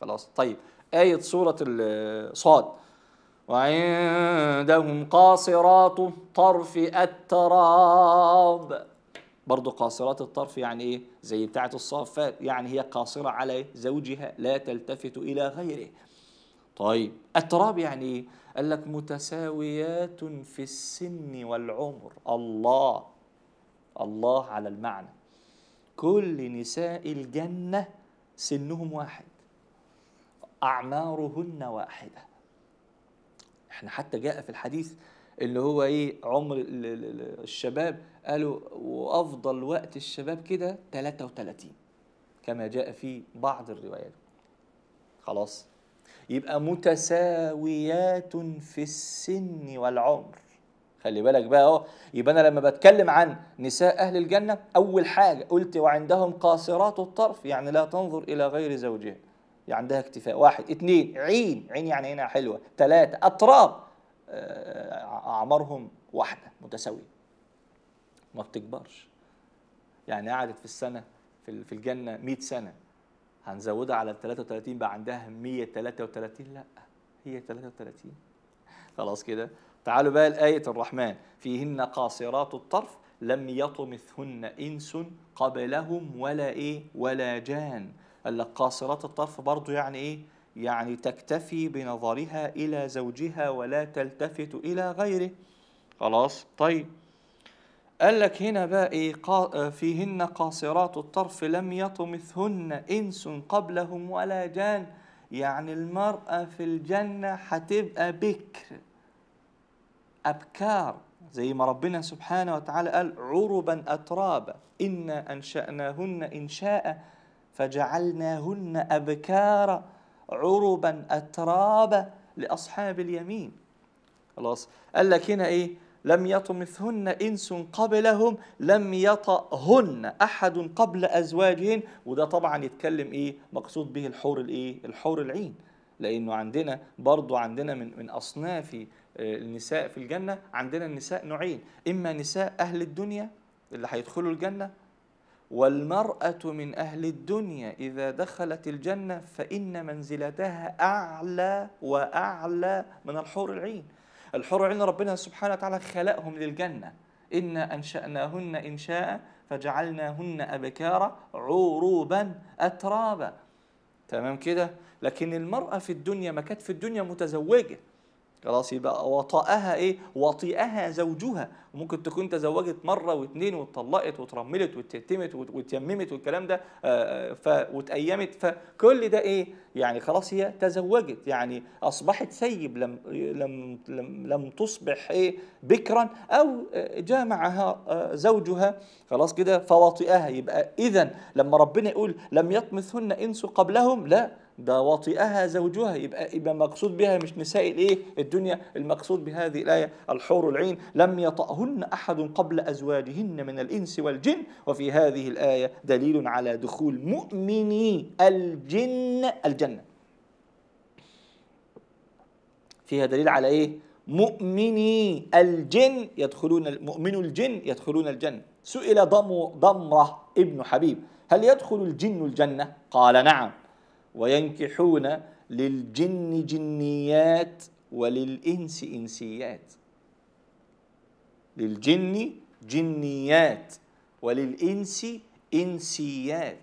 خلاص طيب آية سورة الصاد وعندهم قاصرات الطرف التراب برضو قاصرات الطرف يعني إيه زي بتاعة الصافات يعني هي قاصرة على زوجها لا تلتفت إلى غيره طيب التراب يعني إيه قال لك متساويات في السن والعمر الله الله على المعنى كل نساء الجنة سنهم واحد أعمارهن واحدة احنا حتى جاء في الحديث اللي هو ايه عمر الشباب قالوا وافضل وقت الشباب كده 33 كما جاء في بعض الروايات خلاص يبقى متساويات في السن والعمر خلي بالك بقى اهو يبقى انا لما بتكلم عن نساء اهل الجنه اول حاجه قلت وعندهم قاصرات الطرف يعني لا تنظر الى غير زوجها يعني عندها اكتفاء واحد اثنين عين عين يعني عينها حلوة ثلاثة أطراب آه، أعمارهم واحدة متساوية ما بتكبرش يعني قعدت في السنة في الجنة 100 سنة هنزودها على 33 بقى عندها 133 لا هي 33 خلاص كده تعالوا بقى لآية الرحمن فيهن قاصرات الطرف لم يطمثهن إنس قبلهم ولا إيه ولا جان قاصرات الطرف برضو يعني إيه يعني تكتفي بنظرها إلى زوجها ولا تلتفت إلى غيره خلاص طيب قال لك هنا بقى إيه فيهن قاصرات الطرف لم يطمثهن إنس قبلهم ولا جان يعني المرأة في الجنة هتبقى بكر أبكار زي ما ربنا سبحانه وتعالى قال عربا أترابا إنا أنشأناهن إنشاء فجعلناهن أبكارا عربا أترابا لأصحاب اليمين خلاص قال لك هنا إيه لم يطمثهن إنس قبلهم لم يطأهن أحد قبل أزواجهن وده طبعا يتكلم إيه مقصود به الحور الإيه الحور العين لأنه عندنا برضو عندنا من من أصناف آه، النساء في الجنة عندنا النساء نوعين إما نساء أهل الدنيا اللي هيدخلوا الجنة والمرأة من أهل الدنيا إذا دخلت الجنة فإن منزلتها أعلى وأعلى من الحور العين الحور العين ربنا سبحانه وتعالى خلقهم للجنة إنا أنشأناهن إنشاء فجعلناهن أبكارا عروبا أترابا تمام كده لكن المرأة في الدنيا ما كانت في الدنيا متزوجة خلاص يبقى وطأها ايه وطئها زوجها ممكن تكون تزوجت مره واثنين واتطلقت وترملت وتتمت وتيممت والكلام ده آه، آه، ف وتأيمت فكل ده ايه يعني خلاص هي تزوجت يعني اصبحت سيب لم لم لم, لم تصبح ايه بكرا او آه، جامعها زوجها خلاص كده فوطئها يبقى اذا لما ربنا يقول لم يطمثهن انس قبلهم لا ده وطئها زوجها يبقى يبقى مقصود بها مش نساء الايه الدنيا المقصود بهذه الايه الحور العين لم يطأهن احد قبل ازواجهن من الانس والجن وفي هذه الايه دليل على دخول مؤمني الجن الجنه فيها دليل على ايه مؤمني الجن يدخلون مؤمن الجن يدخلون الجنه سئل ضمره ابن حبيب هل يدخل الجن الجنه قال نعم وينكحون للجن جنيات وللإنس إنسيات للجن جنيات وللإنس إنسيات